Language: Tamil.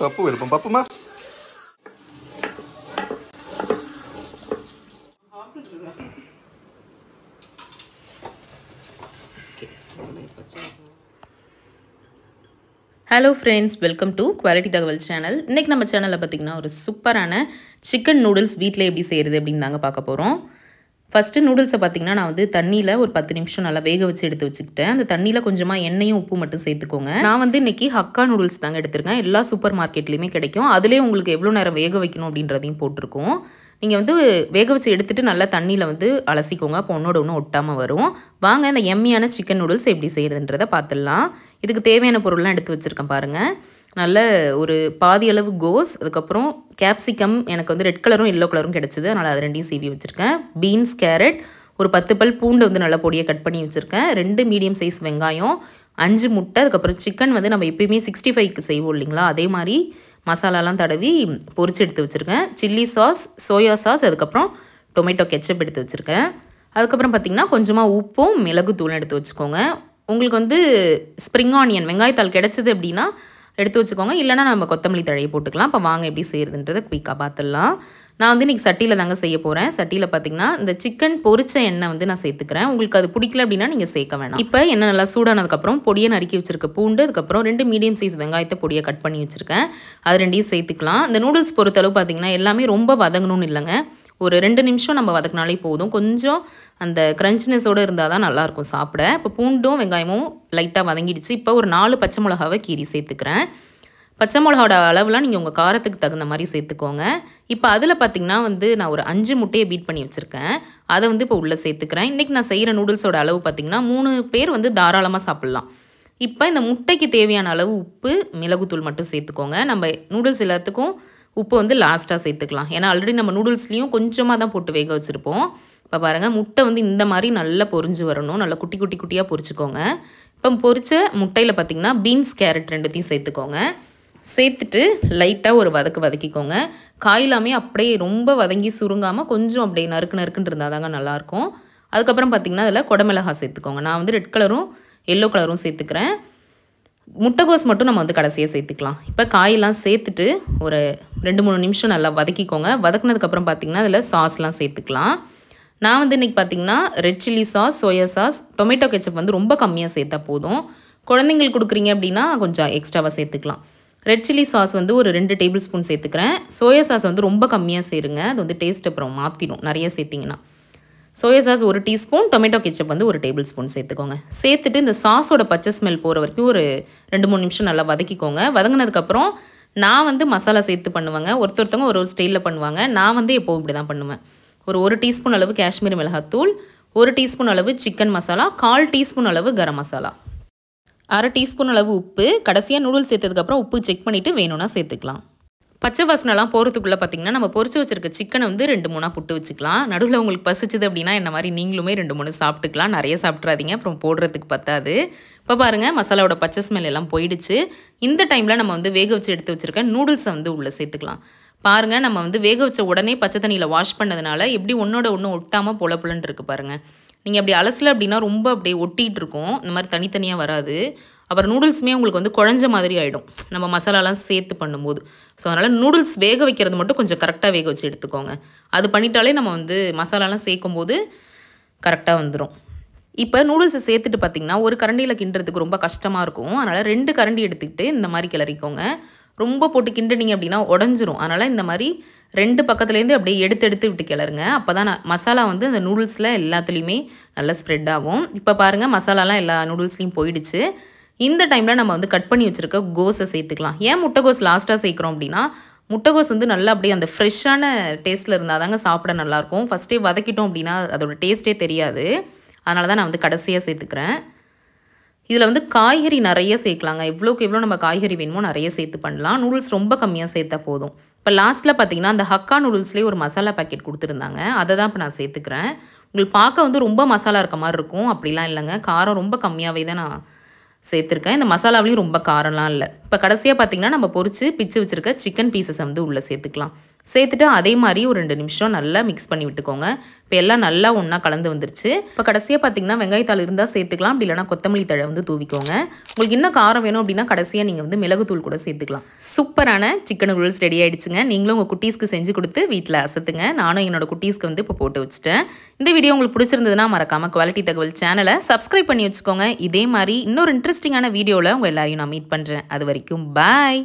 பப்பு எழுப்பும் பப்புமா hello friends welcome to quality தகவல் சேனல் இன்றைக்கி நம்ம சேனலில் பார்த்திங்கன்னா ஒரு சூப்பரான சிக்கன் நூடுல்ஸ் வீட்டில் எப்படி செய்கிறது அப்படின்னு தாங்க பார்க்க போகிறோம் ஃபஸ்ட்டு நூடுல்ஸை பார்த்திங்கன்னா நான் வந்து தண்ணியில் ஒரு பத்து நிமிஷம் நல்லா வேக வச்சு எடுத்து வச்சுக்கிட்டேன் அந்த தண்ணியில் கொஞ்சமாக எண்ணெயும் உப்பு மட்டும் சேர்த்துக்கோங்க நான் வந்து இன்றைக்கி ஹக்கா நூடுல்ஸ் தாங்க எடுத்திருக்கேன் எல்லா சூப்பர் மார்க்கெட்லேயுமே கிடைக்கும் அதிலே உங்களுக்கு எவ்வளோ நேரம் வேக வைக்கணும் அப்படின்றதையும் போட்டிருக்கோம் நீங்கள் வந்து வேக வச்சு எடுத்துகிட்டு நல்லா தண்ணியில் வந்து அலசிக்கோங்க அப்போ ஒன்றோட ஒன்று ஒட்டாமல் வரும் வாங்க இந்த எம்மியான சிக்கன் நூடுல்ஸ் எப்படி செய்கிறதுன்றதை பார்த்துடலாம் இதுக்கு தேவையான பொருள்லாம் எடுத்து வச்சுருக்கேன் பாருங்கள் நல்ல ஒரு பாதி அளவு கோஸ் அதுக்கப்புறம் கேப்சிகம் எனக்கு வந்து ரெட் கலரும் எல்லோ கலரும் கிடச்சிது அதனால் அது ரெண்டையும் சீவி வச்சுருக்கேன் பீன்ஸ் கேரட் ஒரு பத்து பல் பூண்டு வந்து நல்லா பொடியை கட் பண்ணி வச்சுருக்கேன் ரெண்டு மீடியம் சைஸ் வெங்காயம் அஞ்சு முட்டை அதுக்கப்புறம் சிக்கன் வந்து நம்ம எப்பயுமே சிக்ஸ்டி ஃபைவ்க்கு செய்வோம் இல்லைங்களா அதே மாதிரி மசாலாலாம் தடவி பொரிச்சு எடுத்து வச்சுருக்கேன் சில்லி சாஸ் சோயா சாஸ் அதுக்கப்புறம் டொமேட்டோ கெச்சப் எடுத்து வச்சுருக்கேன் அதுக்கப்புறம் பார்த்திங்கன்னா கொஞ்சமாக உப்பும் மிளகு தூளும் எடுத்து வச்சுக்கோங்க உங்களுக்கு வந்து ஸ்ப்ரிங் ஆனியன் வெங்காயத்தால் கிடச்சிது அப்படின்னா எடுத்து வச்சுக்கோங்க இல்லைனா நம்ம கொத்தமல்லி தழையை போட்டுக்கலாம் இப்போ வாங்க எப்படி செய்கிறதுன்றதை குயிக்காக பார்த்துடலாம் நான் வந்து இன்றைக்கி சட்டியில் தாங்க செய்ய போகிறேன் சட்டியில் பார்த்திங்கன்னா இந்த சிக்கன் பொரிச்ச எண்ணெய் வந்து நான் சேர்த்துக்கிறேன் உங்களுக்கு அது பிடிக்கல அப்படின்னா நீங்கள் சேர்க்க வேணாம் இப்போ எண்ணெய் நல்லா சூடானதுக்கப்புறம் பொடியை நறுக்கி வச்சிருக்க பூண்டு அதுக்கப்புறம் ரெண்டு மீடியம் சைஸ் வெங்காயத்தை பொடியை கட் பண்ணி வச்சுருக்கேன் அது ரெண்டையும் சேர்த்துக்கலாம் இந்த நூடுல்ஸ் பொறுத்தளவு பார்த்திங்கன்னா எல்லாமே ரொம்ப வதங்கணும்னு இல்லைங்க ஒரு ரெண்டு நிமிஷம் நம்ம வதக்கினாலே போதும் கொஞ்சம் அந்த க்ரன்ச்னஸோடு இருந்தால் தான் நல்லாயிருக்கும் சாப்பிட இப்போ பூண்டும் வெங்காயமும் லைட்டாக வதங்கிடுச்சு இப்போ ஒரு நாலு பச்சை மிளகாவை கீரி சேர்த்துக்கிறேன் பச்சை மிளகாவோட அளவுலாம் நீங்கள் உங்கள் காரத்துக்கு தகுந்த மாதிரி சேர்த்துக்கோங்க இப்போ அதில் பார்த்திங்கன்னா வந்து நான் ஒரு அஞ்சு முட்டையை பீட் பண்ணி வச்சுருக்கேன் அதை வந்து இப்போ உள்ளே சேர்த்துக்கிறேன் இன்றைக்கி நான் செய்கிற நூடுல்ஸோட அளவு பார்த்திங்கன்னா மூணு பேர் வந்து தாராளமாக சாப்பிட்லாம் இப்போ இந்த முட்டைக்கு தேவையான அளவு உப்பு மிளகுத்தூள் மட்டும் சேர்த்துக்கோங்க நம்ம நூடுல்ஸ் எல்லாத்துக்கும் உப்பு வந்து லாஸ்ட்டாக சேர்த்துக்கலாம் ஏன்னா ஆல்ரெடி நம்ம நூடுல்ஸ்லேயும் கொஞ்சமாக தான் போட்டு வேக வச்சுருப்போம் இப்போ பாருங்கள் முட்டை வந்து இந்த மாதிரி நல்லா பொறிஞ்சு வரணும் நல்லா குட்டி குட்டி குட்டியாக பொறிச்சிக்கோங்க இப்போ பொறிச்ச முட்டையில் பார்த்திங்கன்னா பீன்ஸ் கேரட் ரெண்டுத்தையும் சேர்த்துக்கோங்க சேர்த்துட்டு லைட்டாக ஒரு வதக்கு வதக்கிக்கோங்க காயிலாமே அப்படியே ரொம்ப வதங்கி சுருங்காமல் கொஞ்சம் அப்படியே நறுக்கு நறுக்குன்னு இருந்தால் தாங்க நல்லாயிருக்கும் அதுக்கப்புறம் பார்த்திங்கன்னா அதில் குடமிளகா சேர்த்துக்கோங்க நான் வந்து ரெட் கலரும் எல்லோ கலரும் சேர்த்துக்கிறேன் முட்டைகோஸ் மட்டும் நம்ம வந்து கடைசியாக சேர்த்துக்கலாம் இப்போ காயெல்லாம் சேர்த்துட்டு ஒரு ரெண்டு மூணு நிமிஷம் நல்லா வதக்கிக்கோங்க வதக்குனதுக்கப்புறம் பார்த்திங்கன்னா அதில் சாஸ்லாம் சேர்த்துக்கலாம் நான் வந்து இன்றைக்கி பார்த்திங்கன்னா red chilli sauce soya sauce tomato ketchup வந்து ரொம்ப கம்மியாக சேர்த்தா போதும் குழந்தைங்களுக்கு கொடுக்குறீங்க அப்படின்னா கொஞ்சம் எக்ஸ்ட்ராவாக சேர்த்துக்கலாம் ரெட் சில்லி சாஸ் வந்து ஒரு ரெண்டு டேபிள் ஸ்பூன் சேர்த்துக்கிறேன் சோயா சாஸ் வந்து ரொம்ப கம்மியாக சேருங்க அது வந்து டேஸ்ட் அப்புறம் மாற்றிடும் நிறைய சேர்த்திங்கன்னா சோயா சாஸ் ஒரு டீஸ்பூன் டொமேட்டோ கெச்சப் வந்து ஒரு டேபிள் ஸ்பூன் சேர்த்துக்கோங்க சேர்த்துட்டு இந்த சாஸோட பச்சை ஸ்மெல் போகிற வரைக்கும் ஒரு ரெண்டு மூணு நிமிஷம் நல்லா வதக்கிக்கோங்க வதங்கினதுக்கப்புறம் நான் வந்து மசாலா சேர்த்து பண்ணுவேங்க ஒருத்தொருத்தவங்க ஒரு ஒரு ஸ்டைலில் பண்ணுவாங்க நான் வந்து எப்போவும் இப்படி தான் பண்ணுவேன் ஒரு ஒரு டீஸ்பூன் அளவு காஷ்மீர் மிளகாத்தூள் ஒரு டீஸ்பூன் அளவு சிக்கன் மசாலா கால் டீஸ்பூன் அளவு கரம் மசாலா அரை டீஸ்பூன் அளவு உப்பு கடைசியாக நூடுல்ஸ் சேர்த்ததுக்கப்புறம் உப்பு செக் பண்ணிவிட்டு வேணும்னா சேர்த்துக்கலாம் பச்சை வாசனைலாம் போகிறதுக்குள்ளே பார்த்திங்கன்னா நம்ம பொறிச்சு வச்சிருக்க சிக்கனை வந்து ரெண்டு மூணாக புட்டு வச்சுக்கலாம் நடுவில் உங்களுக்கு பசிச்சது அப்படின்னா என்ன மாதிரி நீங்களுமே ரெண்டு மூணு சாப்பிட்டுக்கலாம் நிறைய சாப்பிட்றாதீங்க அப்புறம் போடுறதுக்கு பத்தாது இப்போ பாருங்கள் மசாலாவோட பச்சை ஸ்மெல் எல்லாம் போயிடுச்சு இந்த டைமில் நம்ம வந்து வேக வச்சு எடுத்து வச்சுருக்க நூடுல்ஸை வந்து உள்ளே சேர்த்துக்கலாம் பாருங்கள் நம்ம வந்து வேக வச்ச உடனே பச்சை தண்ணியில் வாஷ் பண்ணதுனால எப்படி ஒன்றோட ஒன்று ஒட்டாமல் புல புலன்னு இருக்குது பாருங்கள் நீங்கள் அப்படி அலசல அப்படின்னா ரொம்ப அப்படியே ஒட்டிகிட்டு இருக்கும் இந்த மாதிரி தனித்தனியாக வராது அப்புறம் நூடுல்ஸுமே உங்களுக்கு வந்து குழஞ்ச மாதிரி ஆகிடும் நம்ம மசாலாலாம் சேர்த்து பண்ணும்போது ஸோ அதனால் நூடுல்ஸ் வேக வைக்கிறது மட்டும் கொஞ்சம் கரெக்டாக வேக வச்சு எடுத்துக்கோங்க அது பண்ணிட்டாலே நம்ம வந்து மசாலாலாம் சேர்க்கும் போது கரெக்டாக வந்துடும் இப்போ நூடுல்ஸை சேர்த்துட்டு பார்த்திங்கன்னா ஒரு கரண்டியில் கிண்டுறதுக்கு ரொம்ப கஷ்டமாக இருக்கும் அதனால் ரெண்டு கரண்டி எடுத்துக்கிட்டு இந்த மாதிரி கிளறிக்கோங்க ரொம்ப போட்டு கிண்டுனீங்க அப்படின்னா உடஞ்சிரும் அதனால் இந்த மாதிரி ரெண்டு பக்கத்துலேருந்து அப்படியே எடுத்து எடுத்து விட்டு கிளறுங்க அப்போ தான் மசாலா வந்து அந்த நூடுல்ஸில் எல்லாத்துலேயுமே நல்லா ஸ்ப்ரெட் ஆகும் இப்போ பாருங்கள் மசாலாலாம் எல்லா நூடுல்ஸ்லேயும் போயிடுச்சு இந்த டைமில் நம்ம வந்து கட் பண்ணி வச்சுருக்க கோஸை சேர்த்துக்கலாம் ஏன் முட்டைகோஸ் லாஸ்ட்டாக சேர்க்குறோம் அப்படின்னா முட்டைகோஸ் வந்து நல்லா அப்படியே அந்த ஃப்ரெஷ்ஷான டேஸ்ட்டில் இருந்தால் தாங்க சாப்பிட நல்லாயிருக்கும் ஃபஸ்ட்டே வதக்கிட்டோம் அப்படின்னா அதோட டேஸ்ட்டே தெரியாது அதனால தான் நான் வந்து கடைசியாக சேர்த்துக்கிறேன் இதில் வந்து காய்கறி நிறைய சேர்க்கலாங்க எவ்வளோக்கு எவ்வளோ நம்ம காய்கறி வேணுமோ நிறைய சேர்த்து பண்ணலாம் நூடுல்ஸ் ரொம்ப கம்மியாக சேர்த்தா போதும் இப்போ லாஸ்ட்டில் பார்த்தீங்கன்னா அந்த ஹக்கா நூடுல்ஸ்லேயே ஒரு மசாலா பாக்கெட் கொடுத்துருந்தாங்க அதை தான் இப்போ நான் சேர்த்துக்கிறேன் உங்களுக்கு பார்க்க வந்து ரொம்ப மசாலா இருக்க மாதிரி இருக்கும் அப்படிலாம் இல்லைங்க காரம் ரொம்ப கம்மியாகவே தான் நான் சேர்த்துருக்கேன் இந்த மசாலாவிலையும் ரொம்ப காரம்லாம் இல்லை இப்போ கடைசியாக பார்த்திங்கன்னா நம்ம பொறிச்சு பிச்சு வச்சுருக்க சிக்கன் பீசஸ் வந்து உள்ளே சேர்த்துக்கலாம் சேர்த்துட்டு அதே மாதிரி ஒரு ரெண்டு நிமிஷம் நல்லா மிக்ஸ் பண்ணி விட்டுக்கோங்க இப்போ எல்லாம் நல்லா ஒன்றா கலந்து வந்துருச்சு இப்போ கடைசியாக பார்த்தீங்கன்னா வெங்காயத்தாள் இருந்தால் சேர்த்துக்கலாம் அப்படி இல்லைனா கொத்தமல்லி தழை வந்து தூவிக்கோங்க உங்களுக்கு இன்னும் காரம் வேணும் அப்படின்னா கடைசியாக நீங்கள் வந்து மிளகுத்தூள் கூட சேர்த்துக்கலாம் சூப்பரான சிக்கன் நூடுல்ஸ் ரெடி ஆகிடுச்சுங்க நீங்களும் உங்கள் குட்டீஸ்க்கு செஞ்சு கொடுத்து வீட்டில் அசத்துங்க நானும் என்னோட குட்டீஸ்க்கு வந்து இப்போ போட்டு வச்சுட்டேன் இந்த வீடியோ உங்களுக்கு பிடிச்சிருந்ததுன்னா மறக்காமல் குவாலிட்டி தகவல் சேனலை சப்ஸ்கிரைப் பண்ணி வச்சுக்கோங்க இதே மாதிரி இன்னொரு இன்ட்ரெஸ்டிங்கான வீடியோவில் உங்கள் எல்லாரையும் நான் மீட் பண்ணுறேன் அது வரைக்கும் பாய்